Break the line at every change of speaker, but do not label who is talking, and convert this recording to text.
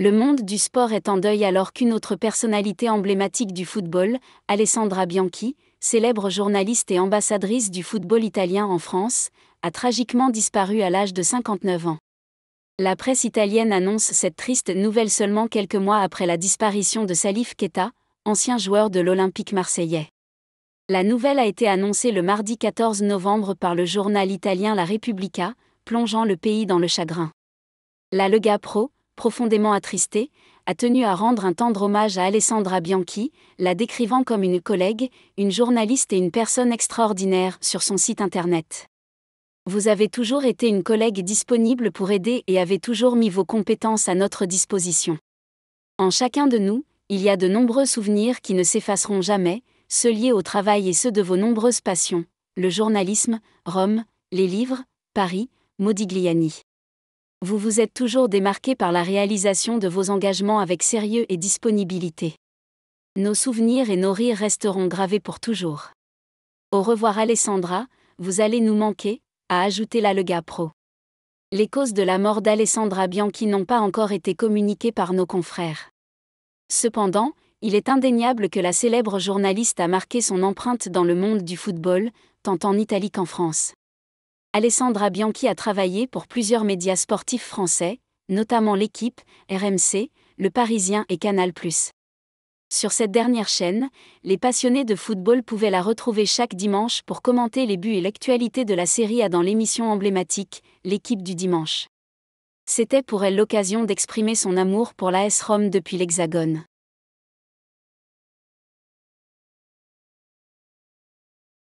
Le monde du sport est en deuil alors qu'une autre personnalité emblématique du football, Alessandra Bianchi, célèbre journaliste et ambassadrice du football italien en France, a tragiquement disparu à l'âge de 59 ans. La presse italienne annonce cette triste nouvelle seulement quelques mois après la disparition de Salif Keita, ancien joueur de l'Olympique marseillais. La nouvelle a été annoncée le mardi 14 novembre par le journal italien La Repubblica, plongeant le pays dans le chagrin. La Lega Pro, profondément attristée, a tenu à rendre un tendre hommage à Alessandra Bianchi, la décrivant comme une collègue, une journaliste et une personne extraordinaire sur son site internet. Vous avez toujours été une collègue disponible pour aider et avez toujours mis vos compétences à notre disposition. En chacun de nous, il y a de nombreux souvenirs qui ne s'effaceront jamais, ceux liés au travail et ceux de vos nombreuses passions, le journalisme, Rome, les livres, Paris, Modigliani vous vous êtes toujours démarqué par la réalisation de vos engagements avec sérieux et disponibilité. Nos souvenirs et nos rires resteront gravés pour toujours. Au revoir Alessandra, vous allez nous manquer, a ajouté la Lega Pro. Les causes de la mort d'Alessandra Bianchi n'ont pas encore été communiquées par nos confrères. Cependant, il est indéniable que la célèbre journaliste a marqué son empreinte dans le monde du football, tant en Italie qu'en France. Alessandra Bianchi a travaillé pour plusieurs médias sportifs français, notamment l'équipe, RMC, Le Parisien et Canal ⁇ Sur cette dernière chaîne, les passionnés de football pouvaient la retrouver chaque dimanche pour commenter les buts et l'actualité de la Série A dans l'émission emblématique, l'équipe du dimanche. C'était pour elle l'occasion d'exprimer son amour pour l'AS Rome depuis l'Hexagone.